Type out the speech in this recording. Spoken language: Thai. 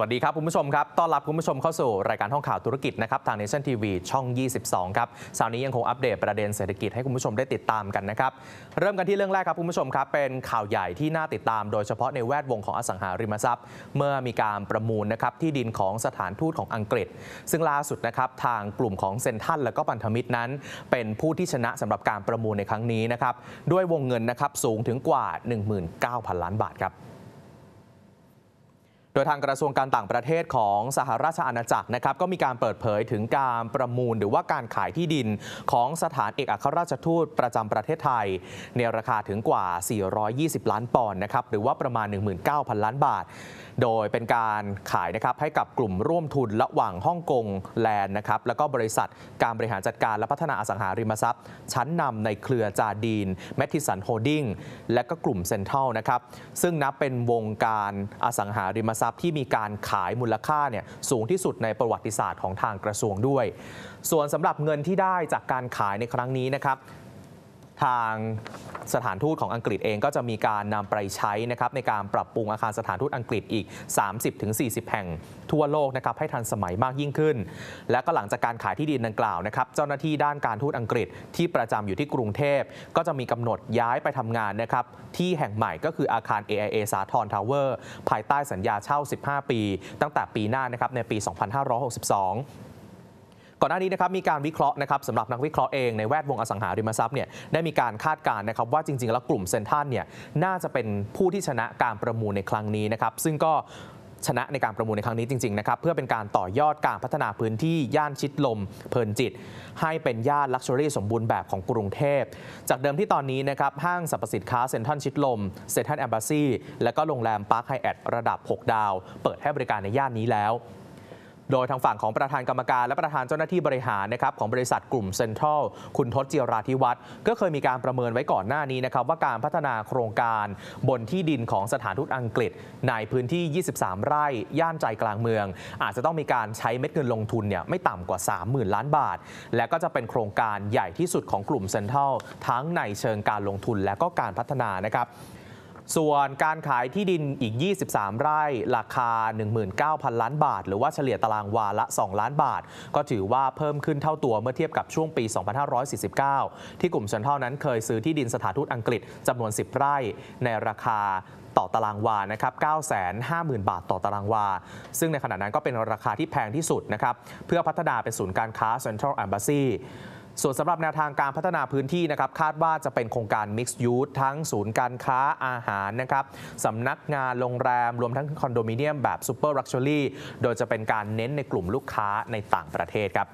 วัสดีครับ คุณผู้ชมครับต้อนรับคุณผู้ชมเข้าสู่ รายการท่องข่าวธุรกิจนะครับทางเนชั่นทีวีช่อง 22 ครับสาวนี้ยังคงอัปเดตประเด็นเศรษฐกิจให้คุณผู้ชมได้ติดตามกันนะครับ เริ่มกันที่เรื่องแรกครับคุณผู้ชมครับ เป็นข่าวใหญ่ที่น่าติดตามโดยเฉพาะในแวดวงของอสังหาริมทรัพย์ เมื่อมีการประมูลนะครับที่ดินของสถานทูตของอังกฤษ ซึ่งล่าสุดนะครับทางกลุ่มของเซนทันและก็พันธมิตรนั้น เป็นผู้ที่ชนะสำหรับการประมูลในครั้งนี้นะครับด้วยวงเงินนะครับสูงถึงกว่า 19,000ล้านบาทครับดยทางกระทรวงการต่างประเทศของสหราชอาณาจักรนะครับก็มีการเปิดเผยถึงการประมูลหรือว่าการขายที่ดินของสถานเอกอัครราชทูตประจำประเทศไทยในราคาถึงกว่า 420 ล้านปอนด์นะครับ หรือว่าประมาณ 19,000 ล้านบาท โดยเป็นการขายนะครับให้กับกลุ่มร่วมทุนระหว่างฮ่องกงแลนด์นะครับแล้วก็บริษัทการบริหารจัดการและพัฒนาอสังหาริมทรัพย์ ชั้นนำในเครือจาดีนแมททิสันโฮดดิ้งและก็กลุ่มเซ็นทรัลนะครับซึ่งนับเป็นวงการอสังหาริมทรัพย์รัพย์ที่มีการขายมูลค่าเนี่ยสูงที่สุดในประวัติศาสตร์ของทางกระทรวงด้วย ส่วนสำหรับเงินที่ได้จากการขายในครั้งนี้นะครับทางสถานทูตของอังกฤษเองก็จะมีการนำไปใช้นะครับในการปรับปรุงอาคารสถานทูตอังกฤษอีก 30-40 แห่งทั่วโลกนะครับให้ทันสมัยมากยิ่งขึ้น และก็หลังจากการขายที่ดินดังกล่าวนะครับเจ้าหน้าที่ด้านการทูตอังกฤษที่ประจำอยู่ที่กรุงเทพก็จะมีกำหนดย้ายไปทำงานนะครับที่แห่งใหม่ก็คืออาคาร AIA สาทรทาวเวอร์ภายใต้สัญญาเช่า 15 ปี ตั้งแต่ปีหน้านะครับในปี 2562ก่อนหน้านี้นะครับมีการวิเคราะห์นะครับสำหรับนักวิเคราะห์เองในแวดวงอสังหาริมทรัพย์เนี่ยได้มีการคาดการณ์นะครับว่าจริงๆแล้วกลุ่มเซนทันเนี่ยน่าจะเป็นผู้ที่ชนะการประมูลในครั้งนี้นะครับซึ่งก็ชนะในการประมูลในครั้งนี้จริงๆนะครับเพื่อเป็นการต่อยอดการพัฒนาพื้นที่ย่านชิดลม เพลินจิต ให้เป็นย่านลักชัวรี่ สมบูรณ์แบบของกรุงเทพ จากเดิมที่ตอนนี้นะครับห้างสรรพสินค้าเซ็นทรัลชิดลมเซ็นทรัลแอมบาซีและก็โรงแรมปาร์คไฮแอทระดับ 6 ดาว เปิดให้บริการในย่านนี้แล้วโดยทางฝั่งของประธานกรรมการและประธานเจ้าหน้าที่บริหารนะครับ ของบริษัทกลุ่มเซ็นทรัล คุณทศเจียราธิวัฒน์ก็เคยมีการประเมินไว้ก่อนหน้านี้นะครับ ว่าการพัฒนาโครงการบนที่ดินของสถานทูตอังกฤษในพื้นที่ 23 ไร่ย่านใจกลางเมือง อาจจะต้องมีการใช้เม็ดเงินลงทุนเนี่ยไม่ต่ำกว่า 30,000 ล้านบาท และก็จะเป็นโครงการใหญ่ที่สุดของกลุ่มเซ็นทรัลทั้งในเชิงการลงทุนและก็การพัฒนานะครับส่วนการขายที่ดินอีก 23 ไร่ ราคา 19,000 ล้านบาท หรือว่าเฉลี่ยตารางวาละ 2 ล้านบาท ก็ถือว่าเพิ่มขึ้นเท่าตัวเมื่อเทียบกับช่วงปี 2549 ที่กลุ่มชนเท่านั้นเคยซื้อที่ดินสถานทูตอังกฤษจำนวน 10 ไร่ ในราคาต่อตารางวา นะครับ 950,000 บาทต่อตารางวา ซึ่งในขณะนั้นก็เป็นราคาที่แพงที่สุดนะครับ เพื่อพัฒนาเป็นศูนย์การค้า Central Embassy ส่วนสำหรับแนวทางการพัฒนาพื้นที่นะครับ คาดว่าจะเป็นโครงการ Mixed Use ทั้งศูนย์การค้าอาหารนะครับสำนักงานโรงแรมรวมทั้งคอนโดมิเนียมแบบซูเปอร์รักชัวรี่โดยจะเป็นการเน้นในกลุ่มลูกค้าในต่างประเทศครับ